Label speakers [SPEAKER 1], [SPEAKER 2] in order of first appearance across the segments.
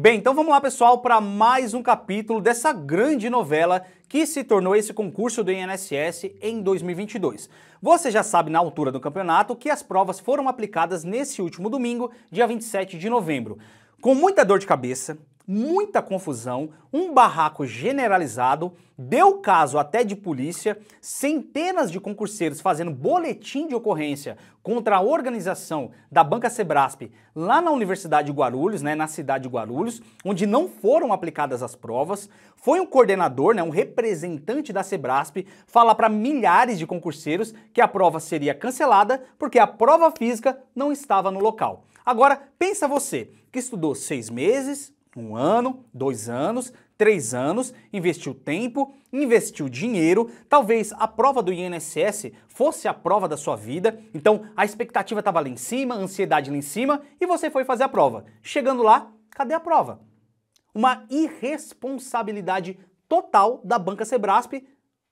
[SPEAKER 1] Bem, então vamos lá, pessoal, para mais um capítulo dessa grande novela que se tornou esse concurso do INSS em 2022. Você já sabe na altura do campeonato que as provas foram aplicadas nesse último domingo, dia 27 de novembro. Com muita dor de cabeça, muita confusão, um barraco generalizado, deu caso até de polícia, centenas de concurseiros fazendo boletim de ocorrência contra a organização da Banca Sebrasp lá na Universidade de Guarulhos, né, na cidade de Guarulhos, onde não foram aplicadas as provas. Foi um coordenador, né, um representante da Sebrasp, falar para milhares de concurseiros que a prova seria cancelada porque a prova física não estava no local. Agora, pensa você, que estudou seis meses, um ano, dois anos, três anos, investiu tempo, investiu dinheiro, talvez a prova do INSS fosse a prova da sua vida, então a expectativa estava lá em cima, a ansiedade lá em cima, e você foi fazer a prova. Chegando lá, cadê a prova? Uma irresponsabilidade total da banca Sebrasp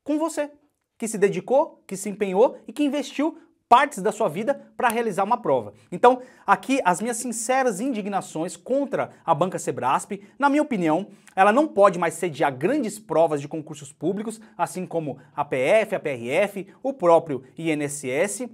[SPEAKER 1] com você, que se dedicou, que se empenhou e que investiu partes da sua vida para realizar uma prova. Então, aqui as minhas sinceras indignações contra a banca Sebrasp. Na minha opinião, ela não pode mais sediar grandes provas de concursos públicos, assim como a PF, a PRF, o próprio INSS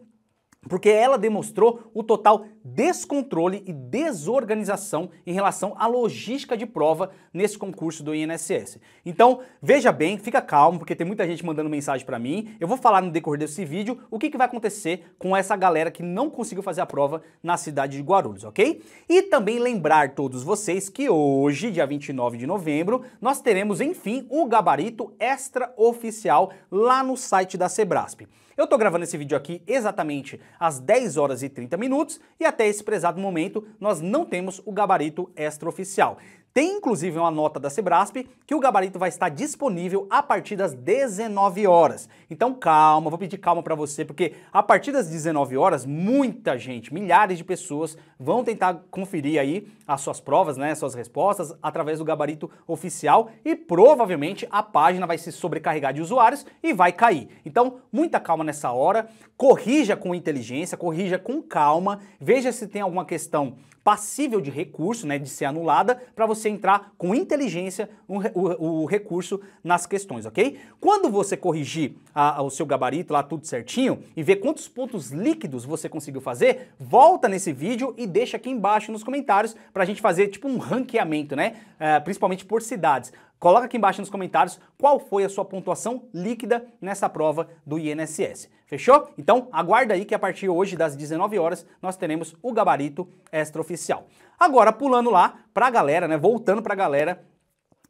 [SPEAKER 1] porque ela demonstrou o total descontrole e desorganização em relação à logística de prova nesse concurso do INSS. Então, veja bem, fica calmo, porque tem muita gente mandando mensagem para mim. Eu vou falar no decorrer desse vídeo o que, que vai acontecer com essa galera que não conseguiu fazer a prova na cidade de Guarulhos, ok? E também lembrar todos vocês que hoje, dia 29 de novembro, nós teremos, enfim, o gabarito extraoficial lá no site da Sebrasp. Eu tô gravando esse vídeo aqui exatamente às 10 horas e 30 minutos e até esse prezado momento nós não temos o gabarito extraoficial. Tem inclusive uma nota da Sebrasp que o gabarito vai estar disponível a partir das 19 horas. Então calma, vou pedir calma para você, porque a partir das 19 horas, muita gente, milhares de pessoas vão tentar conferir aí as suas provas, né, suas respostas através do gabarito oficial e provavelmente a página vai se sobrecarregar de usuários e vai cair. Então, muita calma nessa hora, corrija com inteligência, corrija com calma, veja se tem alguma questão passível de recurso, né, de ser anulada, para você entrar com inteligência o, o, o, recurso nas questões, ok? Quando você corrigir a, a, o seu gabarito lá tudo certinho e ver quantos pontos líquidos você conseguiu fazer, volta nesse vídeo e deixa aqui embaixo nos comentários para a gente fazer tipo um ranqueamento, né? Uh, principalmente por cidades. Coloca aqui embaixo nos comentários qual foi a sua pontuação líquida nessa prova do INSS. Fechou? Então, aguarda aí que a partir hoje das 19 horas nós teremos o gabarito extraoficial. Agora pulando lá para a galera, né, voltando para a galera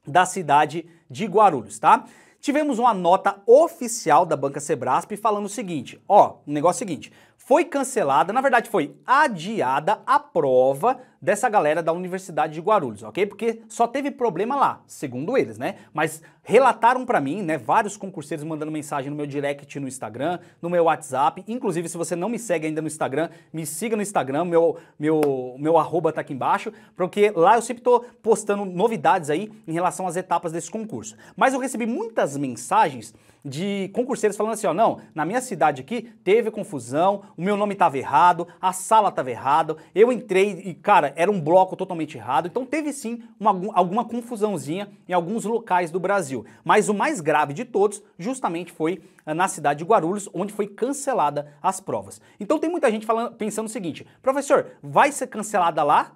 [SPEAKER 1] da cidade de Guarulhos, tá? Tivemos uma nota oficial da banca Sebrasp falando o seguinte, ó, o um negócio é o seguinte, foi cancelada, na verdade foi adiada a prova dessa galera da Universidade de Guarulhos, ok? Porque só teve problema lá, segundo eles, né? Mas relataram para mim, né, vários concurseiros mandando mensagem no meu direct no Instagram, no meu WhatsApp, inclusive se você não me segue ainda no Instagram, me siga no Instagram, meu meu meu arroba tá aqui embaixo, porque lá eu sempre tô postando novidades aí em relação às etapas desse concurso. Mas eu recebi muitas mensagens de concurseiros falando assim, ó, não, na minha cidade aqui teve confusão, o meu nome estava errado, a sala estava errada eu entrei e, cara, era um bloco totalmente errado. Então teve sim uma, alguma confusãozinha em alguns locais do Brasil. Mas o mais grave de todos justamente foi eh, na cidade de Guarulhos, onde foi cancelada as provas. Então tem muita gente falando, pensando o seguinte, professor, vai ser cancelada lá?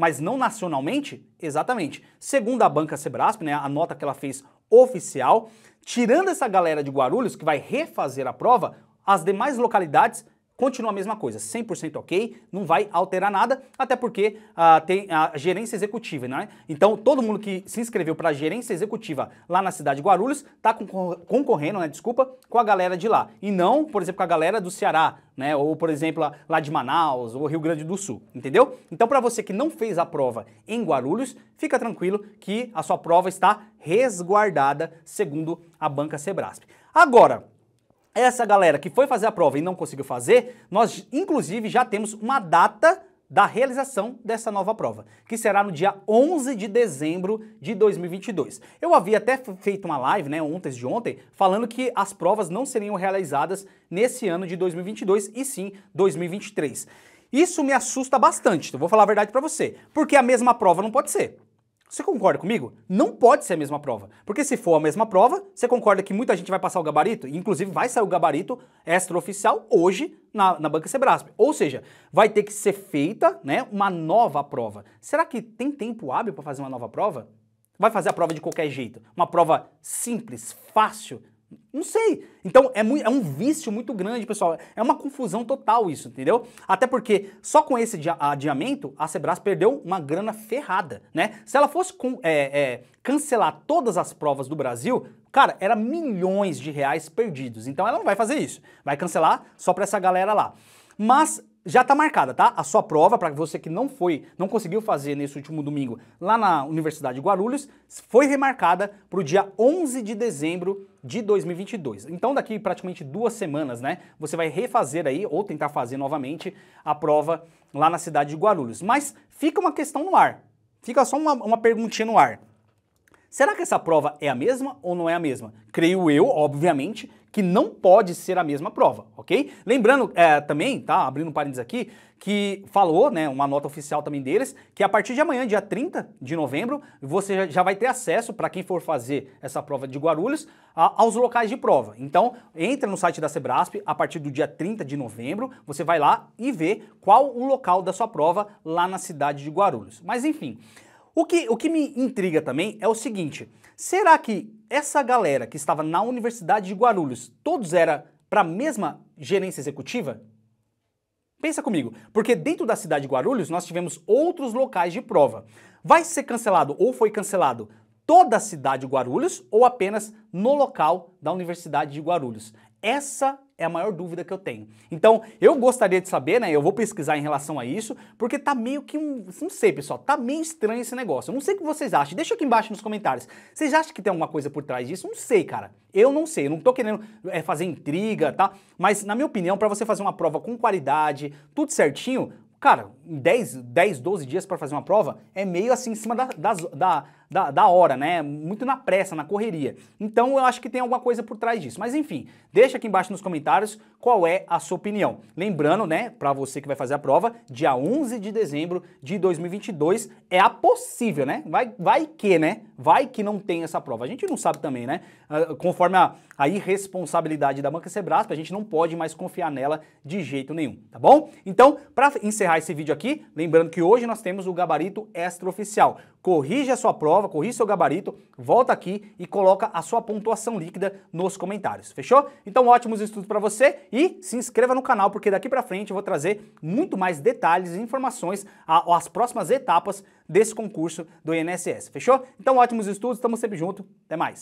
[SPEAKER 1] mas não nacionalmente? Exatamente. Segundo a banca Sebrasp, né, a nota que ela fez oficial. Tirando essa galera de Guarulhos, que vai refazer a prova, as demais localidades continua a mesma coisa, 100% ok, não vai alterar nada, até porque ah, tem a gerência executiva, né? Então, todo mundo que se inscreveu para a gerência executiva lá na cidade de Guarulhos está concorrendo, né, desculpa, com a galera de lá. E não, por exemplo, com a galera do Ceará, né? Ou, por exemplo, lá de Manaus ou Rio Grande do Sul, entendeu? Então, para você que não fez a prova em Guarulhos, fica tranquilo que a sua prova está resguardada, segundo a banca Sebrasp. Agora, essa galera que foi fazer a prova e não conseguiu fazer, nós inclusive já temos uma data da realização dessa nova prova, que será no dia 11 de dezembro de 2022. Eu havia até feito uma live, né, ontem de ontem, falando que as provas não seriam realizadas nesse ano de 2022 e sim 2023. Isso me assusta bastante, vou falar a verdade para você, porque a mesma prova não pode ser. Você concorda comigo? Não pode ser a mesma prova. Porque se for a mesma prova, você concorda que muita gente vai passar o gabarito? Inclusive, vai sair o gabarito extraoficial hoje na, na Banca Sebraspe. Ou seja, vai ter que ser feita né, uma nova prova. Será que tem tempo hábil para fazer uma nova prova? Vai fazer a prova de qualquer jeito? Uma prova simples, fácil? Não sei. Então é, muito, é um vício muito grande, pessoal. É uma confusão total isso, entendeu? Até porque só com esse adiamento a Sebras perdeu uma grana ferrada, né? Se ela fosse com, é, é, cancelar todas as provas do Brasil, cara, era milhões de reais perdidos. Então ela não vai fazer isso. Vai cancelar só para essa galera lá. Mas já está marcada, tá? A sua prova, para você que não foi, não conseguiu fazer nesse último domingo lá na Universidade de Guarulhos, foi remarcada para o dia 11 de dezembro de 2022. Então, daqui praticamente duas semanas, né? Você vai refazer aí, ou tentar fazer novamente, a prova lá na cidade de Guarulhos. Mas fica uma questão no ar, fica só uma, uma perguntinha no ar. Será que essa prova é a mesma ou não é a mesma? Creio eu, obviamente, que não pode ser a mesma prova, ok? Lembrando é, também, tá, abrindo um parênteses aqui, que falou, né, uma nota oficial também deles, que a partir de amanhã, dia 30 de novembro, você já vai ter acesso, para quem for fazer essa prova de Guarulhos, a, aos locais de prova. Então, entra no site da Sebrasp, a partir do dia 30 de novembro, você vai lá e vê qual o local da sua prova lá na cidade de Guarulhos. Mas enfim, o que, o que me intriga também é o seguinte... Será que essa galera que estava na Universidade de Guarulhos, todos era para a mesma gerência executiva? Pensa comigo, porque dentro da cidade de Guarulhos nós tivemos outros locais de prova. Vai ser cancelado ou foi cancelado toda a cidade de Guarulhos ou apenas no local da Universidade de Guarulhos? Essa é a maior dúvida que eu tenho. Então, eu gostaria de saber, né? Eu vou pesquisar em relação a isso, porque tá meio que um. Não sei, pessoal, tá meio estranho esse negócio. Eu não sei o que vocês acham. Deixa aqui embaixo nos comentários. Vocês acham que tem alguma coisa por trás disso? Não sei, cara. Eu não sei. Eu não tô querendo é, fazer intriga, tá? Mas, na minha opinião, para você fazer uma prova com qualidade, tudo certinho, cara, 10, 10 12 dias para fazer uma prova é meio assim em cima da, das, da, da, da hora, né? Muito na pressa, na correria. Então eu acho que tem alguma coisa por trás disso. Mas enfim, deixa aqui embaixo nos comentários qual é a sua opinião. Lembrando, né, para você que vai fazer a prova, dia 11 de dezembro de 2022 é a possível, né? Vai, vai que, né? Vai que não tem essa prova. A gente não sabe também, né? Ah, conforme a, a irresponsabilidade da Banca Sebrasp, a gente não pode mais confiar nela de jeito nenhum, tá bom? Então, para encerrar esse vídeo aqui, lembrando que hoje nós temos o gabarito extraoficial corrige a sua prova, corrige seu gabarito, volta aqui e coloca a sua pontuação líquida nos comentários, fechou? Então ótimos estudos para você e se inscreva no canal porque daqui para frente eu vou trazer muito mais detalhes e informações às próximas etapas desse concurso do INSS, fechou? Então ótimos estudos, estamos sempre junto, até mais.